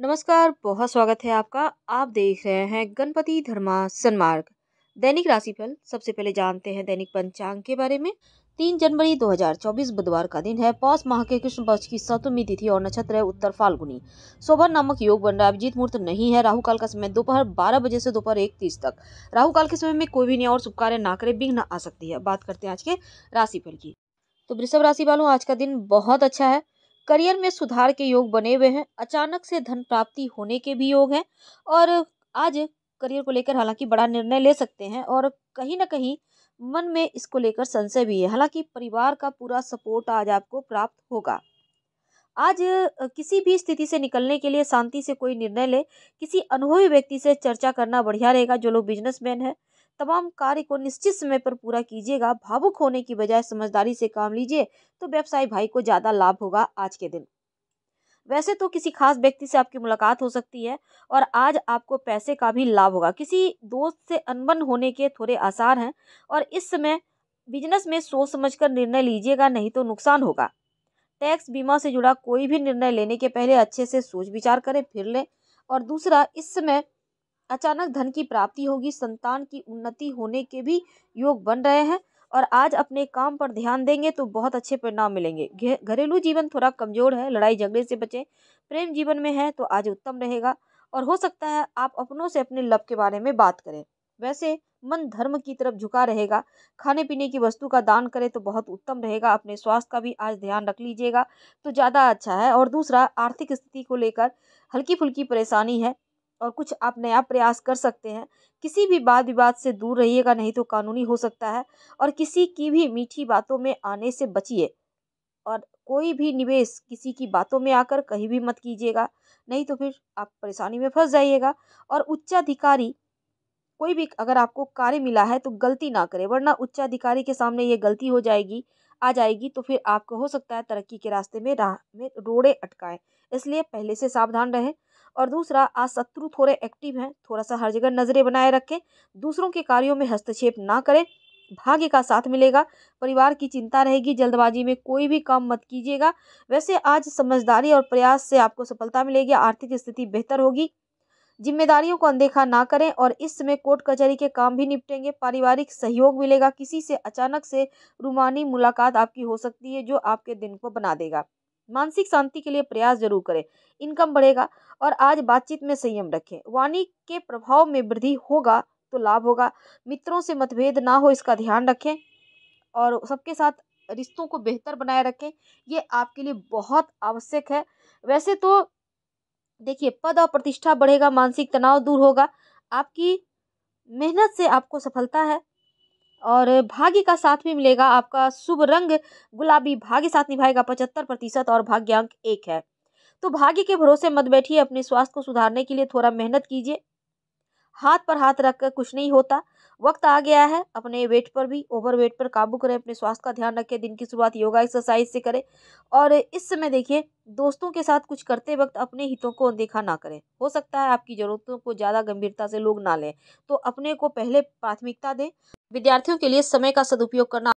नमस्कार बहुत स्वागत है आपका आप देख रहे हैं गणपति धर्मा सन्मार्ग दैनिक राशिफल सबसे पहले जानते हैं दैनिक पंचांग के बारे में तीन जनवरी 2024 बुधवार का दिन है पौष माह के कृष्ण पक्ष की सप्तमी तिथि और नक्षत्र है उत्तर फाल्गुनी शोभा नामक योग बन रहा है अभिजीत मुहूर्त नहीं है राहु काल का समय दोपहर 12 बजे से दोपहर एक तीस तक राहु काल के समय में कोई भी नहीं और शुभ कार्य ना करे विघ्न आ सकती है बात करते हैं आज के राशिफल की तो वृषभ राशि वालों आज का दिन बहुत अच्छा है करियर में सुधार के योग बने हुए हैं अचानक से धन प्राप्ति होने के भी योग हैं और आज करियर को लेकर हालांकि बड़ा निर्णय ले सकते हैं और कहीं ना कहीं मन में इसको लेकर संशय भी है हालांकि परिवार का पूरा सपोर्ट आज आपको प्राप्त होगा आज किसी भी स्थिति से निकलने के लिए शांति से कोई निर्णय ले किसी अनुभवी व्यक्ति से चर्चा करना बढ़िया रहेगा जो लोग बिजनेसमैन हैं तमाम कार्य को निश्चित समय पर पूरा कीजिएगा भावुक होने की बजाय समझदारी से काम लीजिए तो व्यवसाय भाई को ज़्यादा लाभ होगा आज के दिन वैसे तो किसी खास व्यक्ति से आपकी मुलाकात हो सकती है और आज आपको पैसे का भी लाभ होगा किसी दोस्त से अनबन होने के थोड़े आसार हैं और इस समय बिजनेस में सोच समझकर निर्णय लीजिएगा नहीं तो नुकसान होगा टैक्स बीमा से जुड़ा कोई भी निर्णय लेने के पहले अच्छे से सोच विचार करें फिर लें और दूसरा इस समय अचानक धन की प्राप्ति होगी संतान की उन्नति होने के भी योग बन रहे हैं और आज अपने काम पर ध्यान देंगे तो बहुत अच्छे परिणाम मिलेंगे घरेलू जीवन थोड़ा कमजोर है लड़ाई झगड़े से बचें प्रेम जीवन में है तो आज उत्तम रहेगा और हो सकता है आप अपनों से अपने लव के बारे में बात करें वैसे मन धर्म की तरफ झुका रहेगा खाने पीने की वस्तु का दान करें तो बहुत उत्तम रहेगा अपने स्वास्थ्य का भी आज ध्यान रख लीजिएगा तो ज़्यादा अच्छा है और दूसरा आर्थिक स्थिति को लेकर हल्की फुल्की परेशानी है और कुछ आप नया प्रयास कर सकते हैं किसी भी वाद विवाद से दूर रहिएगा नहीं तो कानूनी हो सकता है और किसी की भी मीठी बातों में आने से बचिए और कोई भी निवेश किसी की बातों में आकर कहीं भी मत कीजिएगा नहीं तो फिर आप परेशानी में फंस जाइएगा और उच्चाधिकारी कोई भी अगर आपको कार्य मिला है तो गलती ना करें वरना उच्चाधिकारी के सामने ये गलती हो जाएगी आ जाएगी तो फिर आपको हो सकता है तरक्की के रास्ते में राह में रोड़े अटकाएं इसलिए पहले से सावधान रहें और दूसरा आज शत्रु थोड़े एक्टिव हैं थोड़ा सा हर जगह नज़रें बनाए रखें दूसरों के कार्यों में हस्तक्षेप ना करें भाग्य का साथ मिलेगा परिवार की चिंता रहेगी जल्दबाजी में कोई भी काम मत कीजिएगा वैसे आज समझदारी और प्रयास से आपको सफलता मिलेगी आर्थिक स्थिति बेहतर होगी जिम्मेदारियों को अनदेखा ना करें और इस समय कोर्ट कचहरी के काम भी निपटेंगे पारिवारिक सहयोग मिलेगा किसी से अचानक से रूमानी मुलाकात आपकी हो सकती है जो आपके दिन को बना देगा मानसिक शांति के लिए प्रयास जरूर करें इनकम बढ़ेगा और आज बातचीत में संयम रखें वाणी के प्रभाव में वृद्धि होगा तो लाभ होगा मित्रों से मतभेद ना हो इसका ध्यान रखें और सबके साथ रिश्तों को बेहतर बनाए रखें ये आपके लिए बहुत आवश्यक है वैसे तो देखिए पद और प्रतिष्ठा बढ़ेगा मानसिक तनाव दूर होगा आपकी मेहनत से आपको सफलता है और भाग्य का साथ भी मिलेगा आपका शुभ रंग गुलाबी भाग्य साथ निभाएगा पचहत्तर प्रतिशत और भाग्यांक एक है तो भाग्य के भरोसे मत बैठिए अपने स्वास्थ्य को सुधारने के लिए थोड़ा मेहनत कीजिए हाथ पर हाथ रख कर कुछ नहीं होता वक्त आ गया है अपने वेट पर भी ओवर वेट पर काबू करें अपने स्वास्थ्य का ध्यान रखें दिन की शुरुआत योगा एक्सरसाइज से करें और इस समय देखिए दोस्तों के साथ कुछ करते वक्त अपने हितों को अनदेखा ना करें हो सकता है आपकी ज़रूरतों को ज़्यादा गंभीरता से लोग ना लें तो अपने को पहले प्राथमिकता दें विद्यार्थियों के लिए समय का सदुपयोग करना